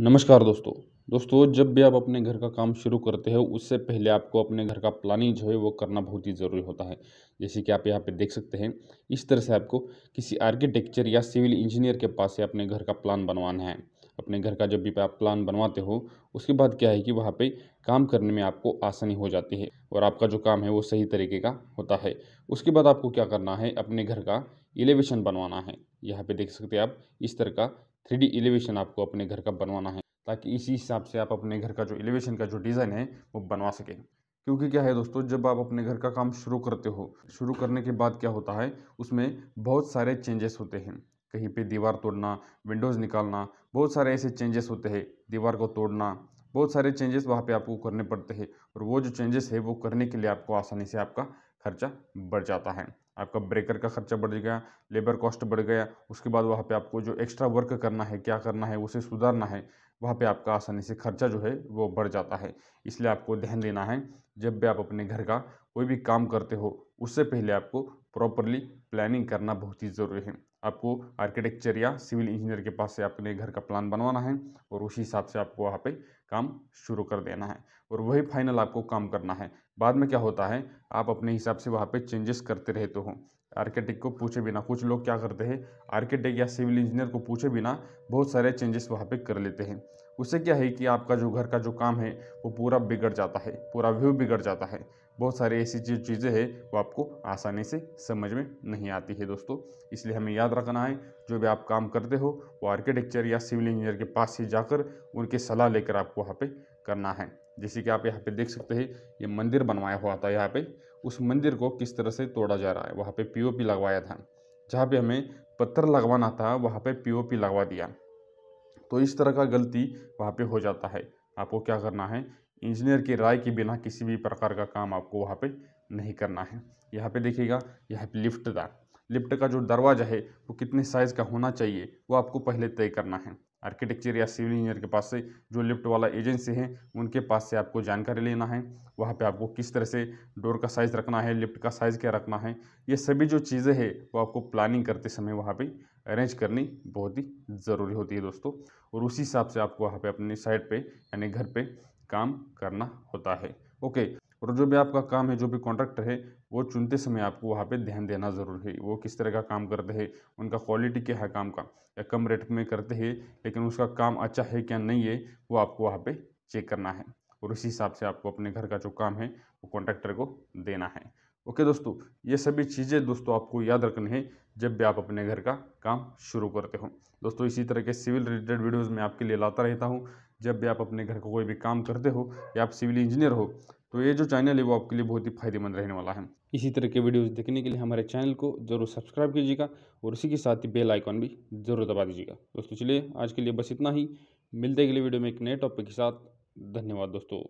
नमस्कार दोस्तों दोस्तों जब भी आप अपने घर का काम शुरू करते हो उससे पहले आपको अपने घर का प्लानिंग जो है वो करना बहुत ही ज़रूरी होता है जैसे कि आप यहाँ पे देख सकते हैं इस तरह से आपको किसी आर्किटेक्चर या सिविल इंजीनियर के पास से अपने घर का प्लान बनवाना है अपने घर का जब भी आप प्लान बनवाते हो उसके बाद क्या है कि वहाँ पर काम करने में आपको आसानी हो जाती है और आपका जो काम है वो सही तरीके का होता है उसके बाद आपको क्या करना है अपने घर का एलिवेशन बनवाना है यहाँ पे देख सकते हैं आप इस तरह का थ्री एलिवेशन आपको अपने घर का बनवाना है ताकि इसी हिसाब से आप अपने घर का जो एलिवेशन का जो डिज़ाइन है वो बनवा सकें क्योंकि क्या है दोस्तों जब आप अपने घर का काम शुरू करते हो शुरू करने के बाद क्या होता है उसमें बहुत सारे चेंजेस होते हैं कहीं पे दीवार तोड़ना विंडोज़ निकालना बहुत सारे ऐसे चेंजेस होते हैं दीवार को तोड़ना बहुत सारे चेंजेस वहाँ पे आपको करने पड़ते हैं और वो जो चेंजेस है वो करने के लिए आपको आसानी से आपका खर्चा बढ़ जाता है आपका ब्रेकर का खर्चा बढ़ गया लेबर कॉस्ट बढ़ गया उसके बाद वहाँ पे आपको जो एक्स्ट्रा वर्क करना है क्या करना है उसे सुधारना है वहाँ पे आपका आसानी से खर्चा जो है वो बढ़ जाता है इसलिए आपको ध्यान देना है जब भी आप अपने घर का कोई भी काम करते हो उससे पहले आपको प्रॉपरली प्लानिंग करना बहुत ही ज़रूरी है आपको आर्किटेक्चर या सिविल इंजीनियर के पास से अपने घर का प्लान बनवाना है और उसी हिसाब से आपको वहाँ पे काम शुरू कर देना है और वही फाइनल आपको काम करना है बाद में क्या होता है आप अपने हिसाब से वहाँ पे चेंजेस करते रहते हो आर्किटेक्ट को पूछे बिना कुछ लोग क्या करते हैं आर्किटेक्ट या सिविल इंजीनियर को पूछे बिना बहुत सारे चेंजेस वहाँ पर कर लेते हैं उससे क्या है कि आपका जो घर का जो काम है वो पूरा बिगड़ जाता है पूरा व्यू बिगड़ जाता है बहुत सारी ऐसी जो चीज़ें हैं वो आपको आसानी से समझ में नहीं आती है दोस्तों इसलिए हमें याद रखना है जो भी आप काम करते हो वो आर्किटेक्चर या सिविल इंजीनियर के पास ही जाकर उनकी सलाह लेकर आपको वहाँ पर करना है जैसे कि आप यहाँ पे देख सकते हैं ये मंदिर बनवाया हुआ था यहाँ पे उस मंदिर को किस तरह से तोड़ा जा रहा है वहाँ पे पीओपी लगवाया था जहाँ पे हमें पत्थर लगवाना था वहाँ पे पीओपी लगवा दिया तो इस तरह का गलती वहाँ पे हो जाता है आपको क्या करना है इंजीनियर की राय के बिना किसी भी प्रकार का काम आपको वहाँ पे नहीं करना है यहाँ पे देखिएगा यहाँ पे लिफ्ट का लिफ्ट का जो दरवाज़ा है वो कितने साइज़ का होना चाहिए वो आपको पहले तय करना है आर्किटेक्चर या सिविल इंजीनियर के पास से जो लिफ्ट वाला एजेंसी है उनके पास से आपको जानकारी लेना है वहाँ पे आपको किस तरह से डोर का साइज़ रखना है लिफ्ट का साइज़ क्या रखना है ये सभी जो चीज़ें हैं वो आपको प्लानिंग करते समय वहाँ पे अरेंज करनी बहुत ही ज़रूरी होती है दोस्तों और उसी हिसाब से आपको वहाँ पर अपनी साइड पर यानी घर पर काम करना होता है ओके और जो भी आपका काम है जो भी कॉन्ट्रैक्टर है वो चुनते समय आपको वहाँ पे ध्यान देना ज़रूर है वो किस तरह का काम करते हैं उनका क्वालिटी क्या है काम का या कम रेट में करते हैं लेकिन उसका काम अच्छा है क्या नहीं है वो आपको वहाँ पर चेक करना है और उसी हिसाब से आपको अपने घर का जो काम है वो कॉन्ट्रैक्टर को देना है ओके दोस्तों ये सभी चीज़ें दोस्तों आपको याद रखनी है जब भी आप अपने घर का काम शुरू करते हो दोस्तों इसी तरह के सिविल रिलेटेड वीडियोज़ मैं आपके लिए लाता रहता हूँ जब भी आप अपने घर का को कोई भी काम करते हो या आप सिविल इंजीनियर हो तो ये जो चैनल है वो आपके लिए बहुत ही फायदेमंद रहने वाला है इसी तरह के वीडियोस देखने के लिए हमारे चैनल को जरूर सब्सक्राइब कीजिएगा और उसी के साथ ही बेल आइकॉन भी जरूर दबा दीजिएगा दोस्तों चलिए आज के लिए बस इतना ही मिलते अगले वीडियो में एक नए टॉपिक के साथ धन्यवाद दोस्तों